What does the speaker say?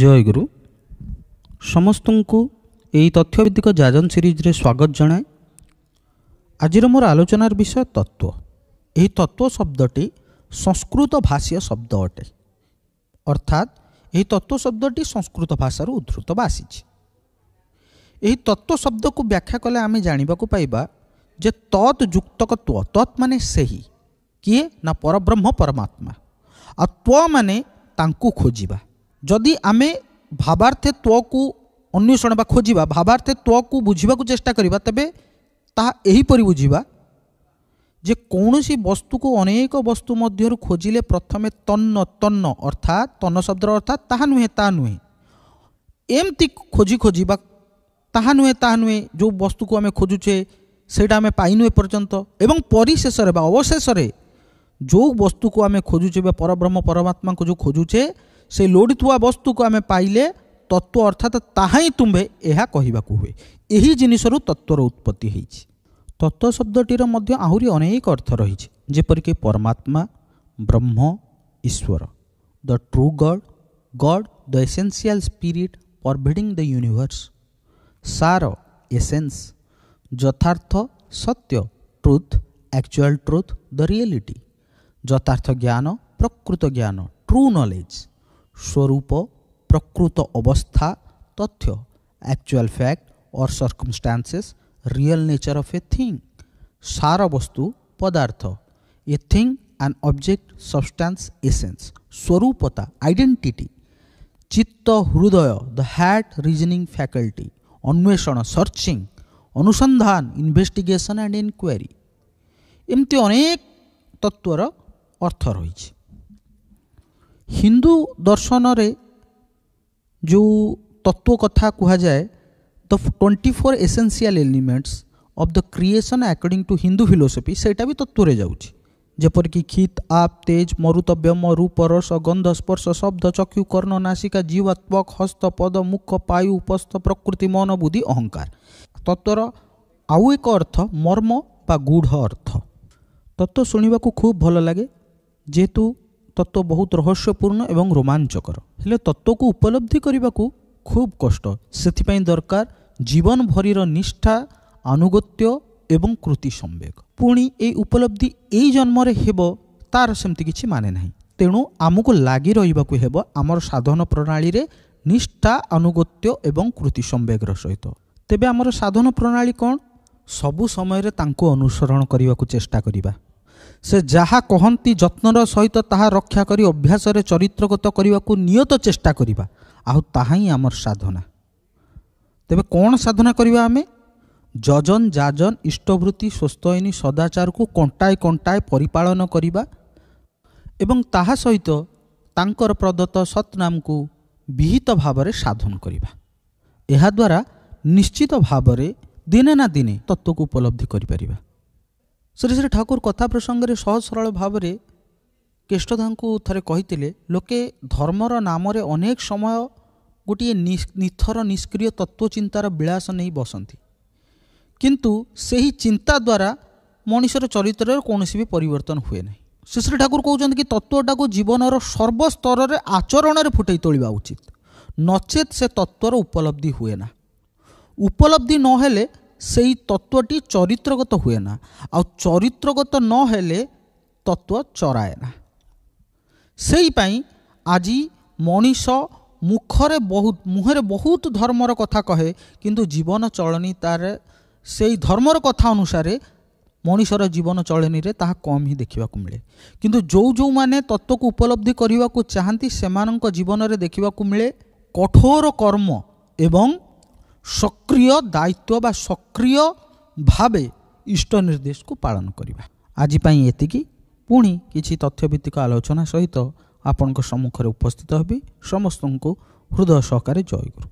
ଜୟଗୁରୁ ସମସ୍ତଙ୍କୁ ଏହି ତଥ୍ୟଭିତ୍ତିକ ଜାଜନ ସିରିଜରେ ସ୍ୱାଗତ ଜଣାଏ ଆଜିର ମୋର ଆଲୋଚନାର ବିଷୟ ତତ୍ତ୍ୱ ଏହି ତତ୍ତ୍ୱ ଶବ୍ଦଟି ସଂସ୍କୃତ ଭାଷୀୟ ଶବ୍ଦ ଅଟେ ଅର୍ଥାତ୍ ଏହି ତତ୍ତ୍ୱ ଶବ୍ଦଟି ସଂସ୍କୃତ ଭାଷାରୁ ଉଦ୍ଧୃତ ବା ଆସିଛି ଏହି ତତ୍ତ୍ୱ ଶବ୍ଦକୁ ବ୍ୟାଖ୍ୟା କଲେ ଆମେ ଜାଣିବାକୁ ପାଇବା ଯେ ତତ୍ ଯୁକ୍ତକ ତ୍ୱ ତତ୍ ମାନେ ସେହି କିଏ ନା ପରବ୍ରହ୍ମ ପରମାତ୍ମା ଆଉ ତ୍ୱ ମାନେ ତାଙ୍କୁ ଖୋଜିବା ଯଦି ଆମେ ଭାବାର୍ଥେ ତ୍ୱକୁ ଅନ୍ୱେଷଣ ବା ଖୋଜିବା ଭାବାର୍ଥେ ତ୍ୱକୁ ବୁଝିବାକୁ ଚେଷ୍ଟା କରିବା ତେବେ ତାହା ଏହିପରି ବୁଝିବା ଯେ କୌଣସି ବସ୍ତୁକୁ ଅନେକ ବସ୍ତୁ ମଧ୍ୟରୁ ଖୋଜିଲେ ପ୍ରଥମେ ତନ୍ନ ତନ୍ନ ଅର୍ଥାତ୍ ତନ୍ନ ଶବ୍ଦର ଅର୍ଥାତ୍ ତାହା ନୁହେଁ ତାହା ନୁହେଁ ଏମିତି ଖୋଜି ଖୋଜି ବା ତାହା ନୁହେଁ ତାହା ନୁହେଁ ଯେଉଁ ବସ୍ତୁକୁ ଆମେ ଖୋଜୁଛେ ସେଇଟା ଆମେ ପାଇନୁ ଏପର୍ଯ୍ୟନ୍ତ ଏବଂ ପରିଶେଷରେ ବା ଅବଶେଷରେ ଯେଉଁ ବସ୍ତୁକୁ ଆମେ ଖୋଜୁଛେ ବା ପରବ୍ରହ୍ମ ପରମାତ୍ମାକୁ ଯେଉଁ ଖୋଜୁଛେ ସେ ଲୋଡ଼ିଥିବା ବସ୍ତୁକୁ ଆମେ ପାଇଲେ ତତ୍ତ୍ୱ ଅର୍ଥାତ୍ ତାହା ହିଁ ତୁମ୍ଭେ ଏହା କହିବାକୁ ହୁଏ ଏହି ଜିନିଷରୁ ତତ୍ତ୍ୱର ଉତ୍ପତ୍ତି ହେଇଛି ତତ୍ତ୍ୱ ଶବ୍ଦଟିର ମଧ୍ୟ ଆହୁରି ଅନେକ ଅର୍ଥ ରହିଛି ଯେପରିକି ପରମାତ୍ମା ବ୍ରହ୍ମ ଈଶ୍ୱର the true God God the essential spirit pervading the universe ସାର ଏସେନ୍ସ ଯଥାର୍ଥ ସତ୍ୟ truth actual truth the reality ଯଥାର୍ଥ ଜ୍ଞାନ ପ୍ରକୃତ ଜ୍ଞାନ ଟ୍ରୁ ନଲେଜ୍ স্বরূপ প্রকৃত অবস্থা তথ্য actual fact or circumstances real nature of a thing সার বস্তু পদার্থ a thing and object substance essence স্বরূপতা আইডেন্টিটি চিত্ত হৃদয় দ্য হ্যাট রিজনিং ফ্যাকাল্টি অন্বেষণ সর্চিং অনুসন্ধান ইনভেস্টিগেশন অ্যান্ড ইনকোয়ারি এমতি অনেক তত্ত্বর অর্থ রয়েছে ହିନ୍ଦୁ ଦର୍ଶନରେ ଯେଉଁ ତତ୍ତ୍ୱ କଥା କୁହାଯାଏ the twenty four essential elements of the creation according to Hindu philosophy ସେଇଟା ବି ତତ୍ତ୍ୱରେ ଯାଉଛି ଯେପରିକି କ୍ଷିତ୍ ଆପ୍ ତେଜ୍ ମରୁତବ୍ୟ ମରୁ ପରସ ଗନ୍ଧ ସ୍ପର୍ଶ ଶବ୍ଦ ଚକ୍ଷୁ କର୍ଣ୍ଣ ନାସିକା ଜୀବାତ୍ମକ ହସ୍ତ ପଦ ମୁଖ ପାୟୁ ଉପସ୍ଥ ପ୍ରକୃତି ମନ ବୁଦ୍ଧି ଅହଙ୍କାର ତତ୍ତ୍ୱର ଆଉ ଏକ ଅର୍ଥ ମର୍ମ ବା ଗୂଢ଼ ଅର୍ଥ ତତ୍ତ୍ୱ ଶୁଣିବାକୁ ଖୁବ୍ ଭଲ ଲାଗେ ଯେହେତୁ তত্ত্ব বহুত রহস্যপূর্ণ এবং ରୋମାଞ୍ଚକର ହେଲେ ତତ୍ତ୍ୱକୁ ଉପଲବ୍ଧି କରିବାକୁ ଖୁବ୍ କଷ୍ଟ ସେଥିପାଇଁ ଦରକାର ଜୀବନ ଭରିର ନିଷ୍ଠା ଆନୁଗତ୍ୟ ଏବଂ କୃତି ସମ୍ବେକ ପୁଣି ଏଇ ଉପଲବ୍ଧି ଏଇ ଜନ୍ମରେ ହେବ ତାର ସେମିତି କିଛି ମାନେ ନାହିଁ ତେଣୁ ଆମକୁ ଲାଗି ରହିବାକୁ ହେବ ଆମର ସାଧନ ପ୍ରଣାଳୀରେ ନିଷ୍ଠା ଆନୁଗତ୍ୟ ଏବଂ କୃତି ସମ୍ବେଗର ସହିତ ତେବେ ଆମର ସାଧନ ପ୍ରଣାଳୀ କ'ଣ ସବୁ ସମୟରେ ତାଙ୍କୁ ଅନୁସରଣ କରିବାକୁ ଚେଷ୍ଟା କରିବା ସେ ଯାହା କହନ୍ତି ଯତ୍ନର ସହିତ ତାହା ରକ୍ଷା କରି ଅଭ୍ୟାସରେ ଚରିତ୍ରଗତ କରିବାକୁ ନିୟତ ଚେଷ୍ଟା କରିବା ଆଉ ତାହା ହିଁ ଆମର ସାଧନା ତେବେ କ'ଣ ସାଧନା କରିବା ଆମେ ଯଜନ ଯାଜନ ଇଷ୍ଟବୃତ୍ତି ସ୍ୱସ୍ତୟନୀ ସଦାଚାରକୁ କଣ୍ଟାଏ କଣ୍ଟାଏ ପରିପାଳନ କରିବା ଏବଂ ତାହା ସହିତ ତାଙ୍କର ପ୍ରଦତ୍ତ ସତନାମକୁ ବିହିତ ଭାବରେ ସାଧନ କରିବା ଏହାଦ୍ୱାରା ନିଶ୍ଚିତ ଭାବରେ ଦିନେ ନା ଦିନେ ତତ୍ତ୍ୱକୁ ଉପଲବ୍ଧି କରିପାରିବା ଶ୍ରୀ ଶ୍ରୀ ଠାକୁର କଥା ପ୍ରସଙ୍ଗରେ ସହଜ ସରଳ ଭାବରେ କେଷ୍ଟଦାଙ୍କୁ ଥରେ କହିଥିଲେ ଲୋକେ ଧର୍ମର ନାମରେ ଅନେକ ସମୟ ଗୋଟିଏ ନିଥର ନିଷ୍କ୍ରିୟ ତତ୍ତ୍ୱଚିନ୍ତାର ବିଳାସ ନେଇ ବସନ୍ତି କିନ୍ତୁ ସେହି ଚିନ୍ତା ଦ୍ୱାରା ମଣିଷର ଚରିତ୍ରରେ କୌଣସି ବି ପରିବର୍ତ୍ତନ ହୁଏ ନାହିଁ ଶ୍ରୀଶ୍ରୀ ଠାକୁର କହୁଛନ୍ତି କି ତତ୍ତ୍ୱଟାକୁ ଜୀବନର ସର୍ବସ୍ତରରେ ଆଚରଣରେ ଫୁଟେଇ ତୋଳିବା ଉଚିତ ନଚେତ୍ ସେ ତତ୍ତ୍ୱର ଉପଲବ୍ଧି ହୁଏ ନା ଉପଲବ୍ଧି ନହେଲେ সেই তত্ত্বটি চরিত্রগত হুয়ে না আরিত্রগত নহলে তত্ত্ব চরায় না সেইপাই আজি মনিষ মুখরে বহুত মুহের বহুত ধর্মর কথা কহে কিন্তু জীবন চলনি তার সেই ধর্মর কথা অনুসারে ମଣିଷର ଜୀବନ ଚଳନୀରେ ତାହା କମ୍ ହିଁ ଦେଖିବାକୁ ମିଳେ କିନ୍ତୁ ଯେଉଁ ଯେଉଁମାନେ ତତ୍ତ୍ୱକୁ ଉପଲବ୍ଧି କରିବାକୁ ଚାହାନ୍ତି ସେମାନଙ୍କ ଜୀବନରେ ଦେଖିବାକୁ ମିଳେ କଠୋର କର୍ମ ଏବଂ ସକ୍ରିୟ ଦାୟିତ୍ୱ ବା ସକ୍ରିୟ ଭାବେ ଇଷ୍ଟ ନିର୍ଦ୍ଦେଶକୁ ପାଳନ କରିବା ଆଜି ପାଇଁ ଏତିକି ପୁଣି କିଛି ତଥ୍ୟଭିତ୍ତିକ ଆଲୋଚନା ସହିତ ଆପଣଙ୍କ ସମ୍ମୁଖରେ ଉପସ୍ଥିତ ହେବି ସମସ୍ତଙ୍କୁ ହୃଦୟ ସହକାରେ ଜୟଗୁରୁ